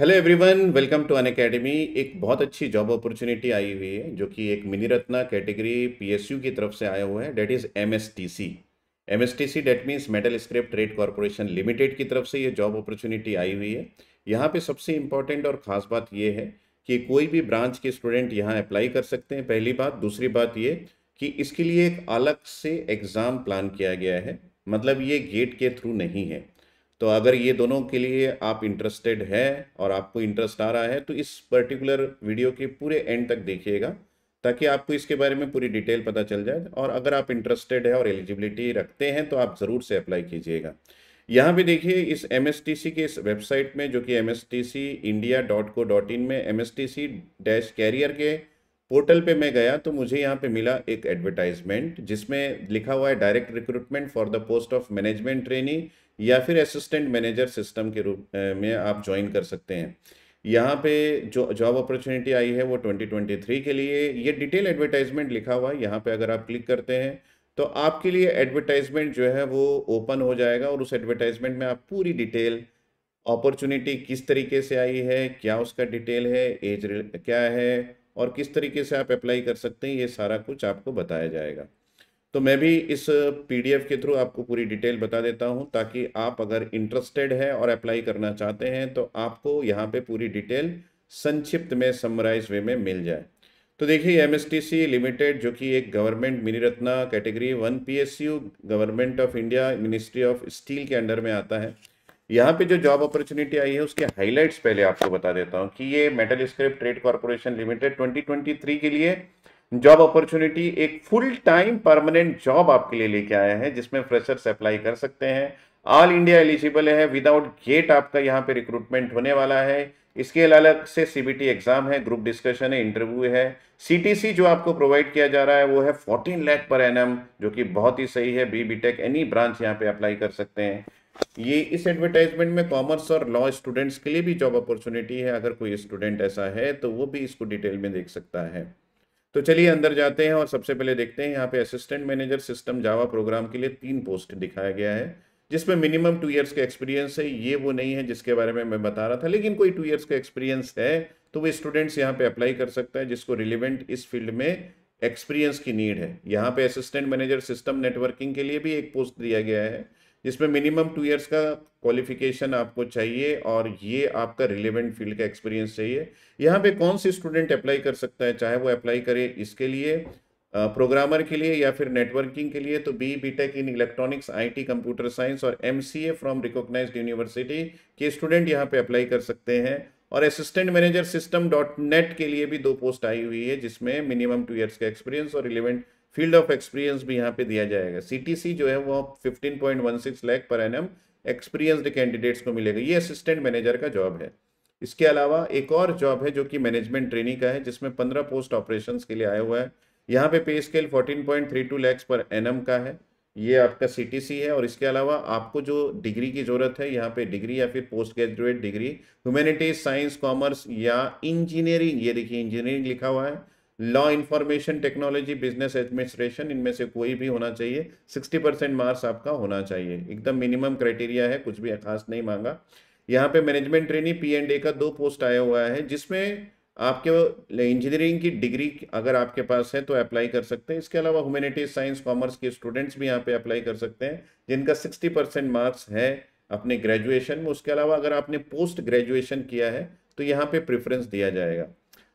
hello everyone welcome to Unacademy एक बहुत अच्छी जॉब अपॉर्चुनिटी आई हुई है जो कि एक मिनी रत्ना कैटेगरी पीएसयू की तरफ से आया हुआ है that is MSTC MSTC that means metal scrap trade corporation limited की तरफ से ये जॉब अपॉर्चुनिटी आई हुई है यहाँ पे सबसे इम्पॉर्टेंट और ख़ास बात ये है कि कोई भी ब्रांच के स्टूडेंट यहाँ अप्लाई कर सकते हैं पहली बात दूसरी बात ये कि इसके लिए एक अलग से एग्ज़ाम प्लान किया गया है मतलब ये गेट के थ्रू नहीं है तो अगर ये दोनों के लिए आप इंटरेस्टेड हैं और आपको इंटरेस्ट आ रहा है तो इस पर्टिकुलर वीडियो के पूरे एंड तक देखिएगा ताकि आपको इसके बारे में पूरी डिटेल पता चल जाए और अगर आप इंटरेस्टेड है और एलिजिबिलिटी रखते हैं तो आप ज़रूर से अप्लाई कीजिएगा यहाँ पे देखिए इस एम के इस वेबसाइट में जो कि m India dot co dot in में एम डैश कैरियर के पोर्टल पे मैं गया तो मुझे यहाँ पे मिला एक एडवर्टाइजमेंट जिसमें लिखा हुआ है direct recruitment for the post of management training या फिर असिस्टेंट मैनेजर सिस्टम के रूप में आप ज्वाइन कर सकते हैं यहाँ पे जो जॉब अपॉर्चुनिटी आई है वो 2023 के लिए ये डिटेल एडवर्टाइजमेंट लिखा हुआ है यहाँ पे अगर आप क्लिक करते हैं तो आपके लिए एडवर्टाइजमेंट जो है वो ओपन हो जाएगा और उस एडवर्टाइजमेंट में आप पूरी डिटेल अपॉर्चुनिटी किस तरीके से आई है क्या उसका डिटेल है एज क्या है और किस तरीके से आप अप्लाई कर सकते हैं ये सारा कुछ आपको बताया जाएगा तो मैं भी इस पीडीएफ के थ्रू आपको पूरी डिटेल बता देता हूं ताकि आप अगर इंटरेस्टेड है और अप्लाई करना चाहते हैं तो आपको यहाँ पे पूरी डिटेल संक्षिप्त में समराइज वे में मिल जाए तो देखिए एम लिमिटेड जो कि एक government mini Ratna category one p government of India ministry of steel के अंडर में आता है यहाँ पे जो जॉब अपॉर्चुनिटी आई है उसके हाईलाइट्स पहले आपको बता देता हूँ कि ये metal script trade corporation limited 2023 के लिए जॉब अपॉर्चुनिटी एक फुल टाइम परमानेंट जॉब आपके लिए लेके आया है जिसमें फ्रेशर्स अप्लाई कर सकते हैं ऑल इंडिया एलिजिबल है विदाउट गेट आपका यहाँ पे रिक्रूटमेंट होने वाला है इसके अलग से सीबीटी एग्जाम है ग्रुप डिस्कशन है इंटरव्यू है सीटीसी जो आपको प्रोवाइड किया जा रहा है वो है फोर्टीन लैख पर एनएम जो कि बहुत ही सही है बी एनी ब्रांच यहाँ पे अप्लाई कर सकते हैं ये इस एडवर्टाइजमेंट में कॉमर्स और लॉ स्टूडेंट्स के लिए भी जॉब अपॉर्चुनिटी है अगर कोई स्टूडेंट ऐसा है तो वो भी इसको डिटेल में देख सकता है तो चलिए अंदर जाते हैं और सबसे पहले देखते हैं यहाँ पे assistant manager system Java program के लिए तीन पोस्ट दिखाया गया है जिसमें मिनिमम टू ईयर्स का एक्सपीरियंस है ये वो नहीं है जिसके बारे में मैं बता रहा था लेकिन कोई टू ईयर्स का एक्सपीरियंस है तो वो स्टूडेंट्स यहाँ पे अप्लाई कर सकता है जिसको रिलेवेंट इस फील्ड में एक्सपीरियंस की नीड है यहाँ पे असिस्टेंट मैनेजर सिस्टम नेटवर्किंग के लिए भी एक पोस्ट दिया गया है जिसमें मिनिमम टू इयर्स का क्वालिफिकेशन आपको चाहिए और ये आपका रिलेवेंट फील्ड का एक्सपीरियंस चाहिए यहाँ पे कौन से स्टूडेंट अप्लाई कर सकता है चाहे वो अप्लाई करे इसके लिए प्रोग्रामर के लिए या फिर नेटवर्किंग के लिए तो B B tech in electronics IT computer science और M C A from recognise university के स्टूडेंट यहाँ पे अप्लाई कर सकते हैं और assistant manager system dot net के लिए भी दो पोस्ट आई हुई है जिसमें मिनिमम टू ईयर्स का एक्सपीरियंस और रिलेवेंट फील्ड ऑफ एक्सपीरियंस भी यहाँ पे दिया जाएगा सीटीसी जो है वो 15.16 लाख पर एनएम एक्सपीरियंसड कैंडिडेट्स को मिलेगा ये असिस्टेंट मैनेजर का जॉब है इसके अलावा एक और जॉब है जो कि मैनेजमेंट ट्रेनिंग का है जिसमें पंद्रह पोस्ट ऑपरेशन के लिए आया हुआ है यहाँ पे pay scale fourteen point two lakhs per m का है ये आपका सीटीसी है और इसके अलावा आपको जो डिग्री की ज़रूरत है यहाँ पे डिग्री या फिर post graduate degree humanities science commerce या इंजीनियरिंग ये देखिए इंजीनियरिंग लिखा हुआ है law information technology business administration इनमें से कोई भी होना चाहिए सिक्सटी परसेंट मार्क्स आपका होना चाहिए एकदम मिनिमम क्राइटेरिया है कुछ भी खास नहीं मांगा यहाँ पे management training P and A का दो पोस्ट आया हुआ है जिसमें आपके इंजीनियरिंग की डिग्री अगर आपके पास है तो अप्लाई कर सकते हैं इसके अलावा ह्यूमैनिटीज साइंस कॉमर्स के स्टूडेंट्स भी यहाँ पे अप्लाई कर सकते हैं जिनका सिक्सटी परसेंट मार्क्स है अपने ग्रेजुएशन में उसके अलावा अगर आपने पोस्ट ग्रेजुएशन किया है तो यहाँ पे प्रेफरेंस दिया जाएगा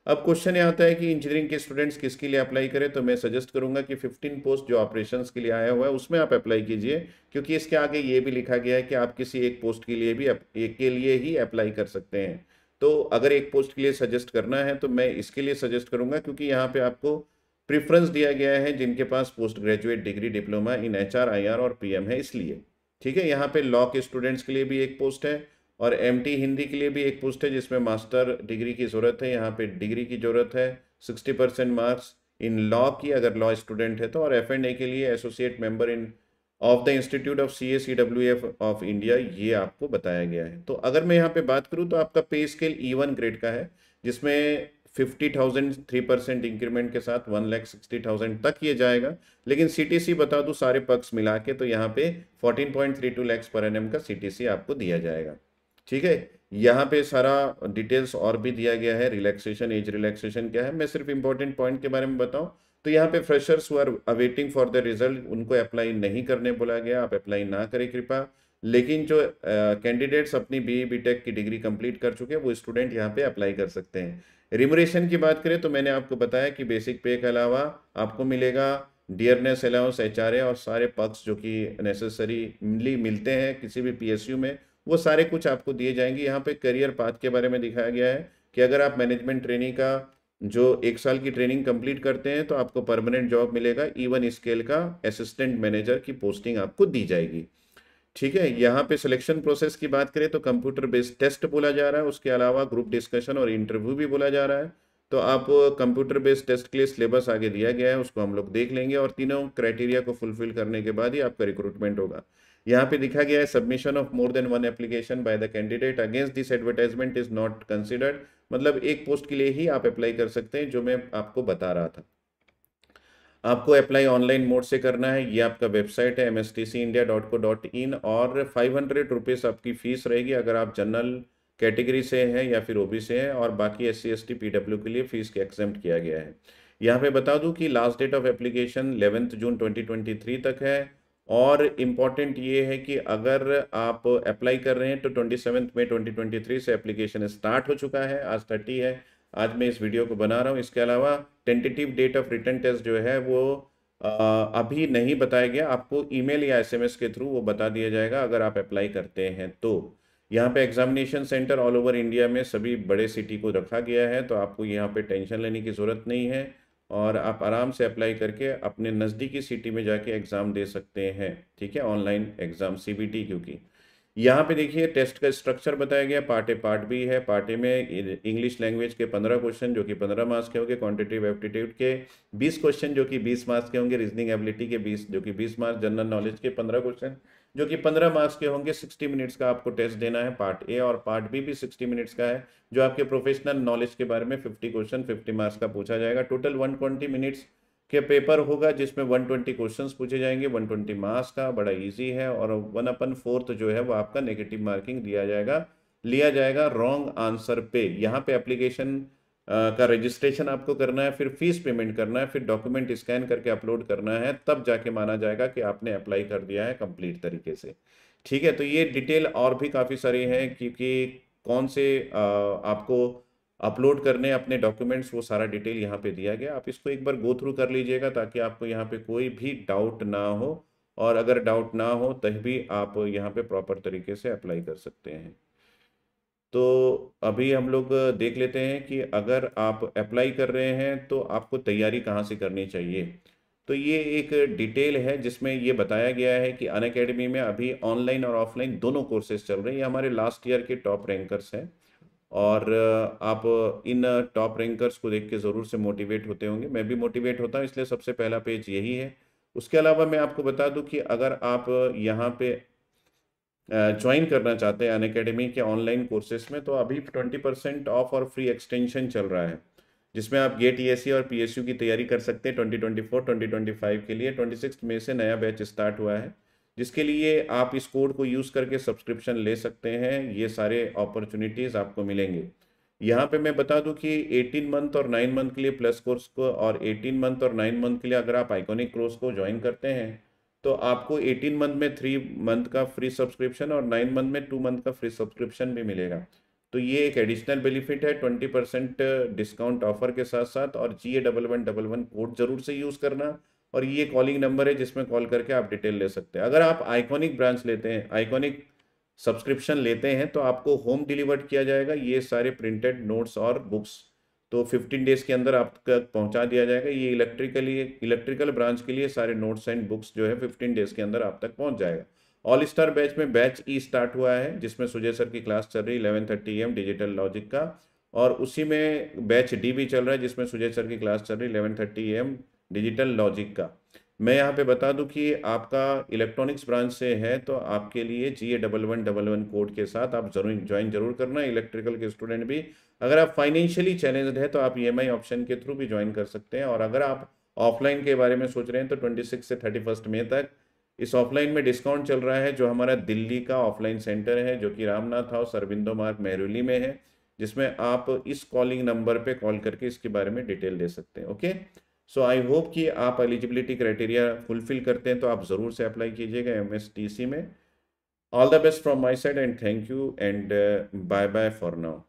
अब क्वेश्चन ये आता है कि इंजीनियरिंग के स्टूडेंट्स किसके लिए अप्लाई करें तो मैं सजेस्ट करूंगा कि 15 पोस्ट जो ऑपरेशन के लिए आया हुआ है उसमें आप अप्लाई कीजिए क्योंकि इसके आगे ये भी लिखा गया है कि आप किसी एक पोस्ट के लिए भी एक के लिए ही अप्लाई कर सकते हैं तो अगर एक पोस्ट के लिए सजेस्ट करना है तो मैं इसके लिए सजेस्ट करूँगा क्योंकि यहाँ पर आपको प्रिफ्रेंस दिया गया है जिनके पास post graduate degree diploma in H R और पी है इसलिए ठीक है यहाँ पर लॉ के स्टूडेंट्स के लिए भी एक पोस्ट है और एमटी हिंदी के लिए भी एक पोस्ट है जिसमें मास्टर डिग्री की ज़रूरत है यहाँ पे डिग्री की ज़रूरत है sixty percent marks in law की अगर लॉ स्टूडेंट है तो और एफ एंड ए के लिए associate member in of the institute of C S C W F of India ये आपको बताया गया है तो अगर मैं यहाँ पे बात करूँ तो आपका पे स्केल ई वन ग्रेड का है जिसमें fifty thousand three percent increment के साथ वन लैख सिक्सटी थाउजेंड तक ये जाएगा लेकिन सीटीसी बता दूँ सारे पक्ष मिला के तो यहाँ पे fourteen point three two lakhs per N M का सीटीसी आपको दिया जाएगा ठीक है यहाँ पे सारा डिटेल्स और भी दिया गया है रिलैक्सेशन एज रिलैक्सेशन क्या है मैं सिर्फ इंपॉर्टेंट पॉइंट के बारे में बताऊं तो यहाँ पे freshers are awaiting for the result उनको अप्लाई नहीं करने बोला गया आप अप्लाई ना करें कृपा लेकिन जो कैंडिडेट्स uh, अपनी बी बी टेक की डिग्री कंप्लीट कर चुके हैं वो स्टूडेंट यहाँ पे अप्लाई कर सकते हैं रिमोरेशन की बात करें तो मैंने आपको बताया कि बेसिक पे के अलावा आपको मिलेगा डियरनेस अलाउंस एच और सारे पक्ष जो कि नेसेसरीली मिलते हैं किसी भी पी में वो सारे कुछ आपको दिए जाएंगे यहाँ पे करियर पाथ के बारे में दिखाया गया है कि अगर आप मैनेजमेंट ट्रेनिंग का जो एक साल की ट्रेनिंग कंप्लीट करते हैं तो आपको परमानेंट जॉब मिलेगा इवन स्केल का असिस्टेंट मैनेजर की पोस्टिंग आपको दी जाएगी ठीक है यहाँ पे सिलेक्शन प्रोसेस की बात करें तो कंप्यूटर बेस्ड टेस्ट बोला जा रहा है उसके अलावा ग्रुप डिस्कशन और इंटरव्यू भी बोला जा रहा है तो आप कंप्यूटर बेस्ड टेस्ट के लिए सिलेबस आगे दिया गया है उसको हम लोग देख लेंगे और तीनों क्राइटेरिया को फुलफिल करने के बाद ही आपका रिक्रूटमेंट होगा यहाँ पे लिखा गया है submission of more than one application by the candidate against this advertisement is not considered मतलब एक पोस्ट के लिए ही आप अप्लाई कर सकते हैं जो मैं आपको बता रहा था आपको अप्लाई ऑनलाइन मोड से करना है ये आपका वेबसाइट है M S T C India dot co dot in और फाइव हंड्रेड रुपीज़ आपकी फ़ीस रहेगी अगर आप जनरल कैटेगरी से हैं या फिर ओबी से हैं और बाकी S C S T P W के लिए फ़ीस के एक्सेम्प्ट किया गया है यहाँ पे बता दूं कि last date of application eleventh June twenty twenty three तक है और इम्पॉर्टेंट ये है कि अगर आप अप्लाई कर रहे हैं तो ट्वेंटी सेवन्थ में ट्वेंटी ट्वेंटी थ्री से एप्लीकेशन स्टार्ट हो चुका है आज थर्टी है आज मैं इस वीडियो को बना रहा हूँ इसके अलावा tentative date of written test जो है वो आ, अभी नहीं बताया गया आपको ईमेल या एसएमएस के थ्रू वो बता दिया जाएगा अगर आप अप्लाई करते हैं तो यहाँ पे examination centre all over India में सभी बड़े सिटी को रखा गया है तो आपको यहाँ पे टेंशन लेने की ज़रूरत नहीं है और आप आराम से अप्लाई करके अपने नज़दीकी सिटी में जाके एग्ज़ाम दे सकते हैं ठीक है ऑनलाइन एग्ज़ाम सी क्योंकि यहाँ पे देखिए टेस्ट का स्ट्रक्चर बताया गया पार्ट ए पार्ट बी है पार्ट ए में इंग्लिश लैंग्वेज के पंद्रह क्वेश्चन जो कि पंद्रह मार्क्स के होंगे क्वांटिटेटिव एप्टीट्यूड के बीस क्वेश्चन जो कि बीस मार्क्स के होंगे रीजनिंग एबिलिटी के बीस जो कि बीस मार्क्स जनरल नॉलेज के पंद्रह क्वेश्चन जो कि पंद्रह मार्क्स के होंगे सिक्सटी मिनट्स का आपको टेस्ट देना है पार्ट ए और पार्ट बी भी सिक्सटी मिनट्स का है जो आपके प्रोफेशनल नॉलेज के बारे में फिफ्टी क्वेश्चन फिफ्टी मार्क्स का पूछा जाएगा टोटल वन ट्वेंटी मिनट्स के पेपर होगा जिसमें 120 क्वेश्चन पूछे जाएंगे 120 मार्क्स का बड़ा इजी है और वन अपन फोर्थ जो है वो आपका नेगेटिव मार्किंग दिया जाएगा लिया जाएगा रॉन्ग आंसर पे यहाँ पे एप्लीकेशन का रजिस्ट्रेशन आपको करना है फिर फीस पेमेंट करना है फिर डॉक्यूमेंट स्कैन करके अपलोड करना है तब जाके माना जाएगा कि आपने अप्लाई कर दिया है कंप्लीट तरीके से ठीक है तो ये डिटेल और भी काफ़ी सारी है क्योंकि कौन से आ, आपको अपलोड करने अपने डॉक्यूमेंट्स वो सारा डिटेल यहाँ पे दिया गया आप इसको एक बार गो थ्रू कर लीजिएगा ताकि आपको यहाँ पे कोई भी डाउट ना हो और अगर डाउट ना हो तब भी आप यहाँ पे प्रॉपर तरीके से अप्लाई कर सकते हैं तो अभी हम लोग देख लेते हैं कि अगर आप अप्लाई कर रहे हैं तो आपको तैयारी कहाँ से करनी चाहिए तो ये एक डिटेल है जिसमें ये बताया गया है कि अन में अभी ऑनलाइन और ऑफलाइन दोनों कोर्सेज चल रहे हैं ये हमारे लास्ट ईयर के टॉप रैंकर्स हैं और आप इन टॉप रैंकर्स को देख के ज़रूर से मोटिवेट होते होंगे मैं भी मोटिवेट होता हूँ इसलिए सबसे पहला पेज यही है उसके अलावा मैं आपको बता दूं कि अगर आप यहाँ पे ज्वाइन करना चाहते हैं अन के ऑनलाइन कोर्सेज में तो अभी ट्वेंटी परसेंट ऑफ और फ्री एक्सटेंशन चल रहा है जिसमें आप गेट ई e और पी की तैयारी कर सकते हैं twenty twenty four twenty twenty five के लिए ट्वेंटी सिक्स से नया बैच स्टार्ट हुआ है जिसके लिए आप इस कोड को यूज़ करके सब्सक्रिप्शन ले सकते हैं ये सारे अपॉर्चुनिटीज़ आपको मिलेंगे यहाँ पे मैं बता दूं कि 18 मंथ और 9 मंथ के लिए प्लस कोर्स को और 18 मंथ और 9 मंथ के लिए अगर आप आइकॉनिक कोर्स को ज्वाइन करते हैं तो आपको 18 मंथ में थ्री मंथ का फ्री सब्सक्रिप्शन और 9 मंथ में टू मंथ का फ्री सब्सक्रिप्शन भी मिलेगा तो ये एक एडिशनल बेनिफिट है ट्वेंटी परसेंट डिस्काउंट ऑफर के साथ साथ और G A double one double one code जरूर से यूज़ करना और ये कॉलिंग नंबर है जिसमें कॉल करके आप डिटेल ले सकते हैं अगर आप आइकॉनिक ब्रांच लेते हैं आइकॉनिक सब्सक्रिप्शन लेते हैं तो आपको होम डिलीवर्ड किया जाएगा ये सारे प्रिंटेड नोट्स और बुक्स तो 15 डेज के अंदर आप पहुंचा दिया जाएगा ये इलेक्ट्रिकली इलेक्ट्रिकल ब्रांच के लिए सारे नोट्स एंड बुक्स जो है 15 डेज के अंदर आप तक पहुंच जाएगा ऑल स्टार बैच में बैच ई स्टार्ट हुआ है जिसमें सुजय सर की क्लास चल रही है eleven thirty AM digital logic का और उसी में बैच डी भी चल रहा है जिसमें सुजय सर की क्लास चल रही है eleven thirty AM digital logic का मैं यहाँ पे बता दूं कि आपका इलेक्ट्रॉनिक्स ब्रांच से है तो आपके लिए G A double one double one code के साथ आप जरूर ज्वाइन जरूर करना इलेक्ट्रिकल के स्टूडेंट भी अगर आप फाइनेंशियली चैलेंज्ड है तो आप ई e ऑप्शन के थ्रू भी ज्वाइन कर सकते हैं और अगर आप ऑफलाइन के बारे में सोच रहे हैं तो ट्वेंटी सिक्स से थर्टी फर्स्ट मे तक इस ऑफलाइन में डिस्काउंट चल रहा है जो हमारा दिल्ली का ऑफलाइन सेंटर है जो कि रामनाथ हाउस अरविंदो मार्ग मेहरूली में है जिसमें आप इस कॉलिंग नंबर पे कॉल करके इसके बारे में डिटेल दे सकते हैं ओके सो आई होप कि आप एलिजिबिलिटी क्राइटेरिया फुलफिल करते हैं तो आप ज़रूर से अप्लाई कीजिएगा एम में all the best from my side and thank you and bye bye for now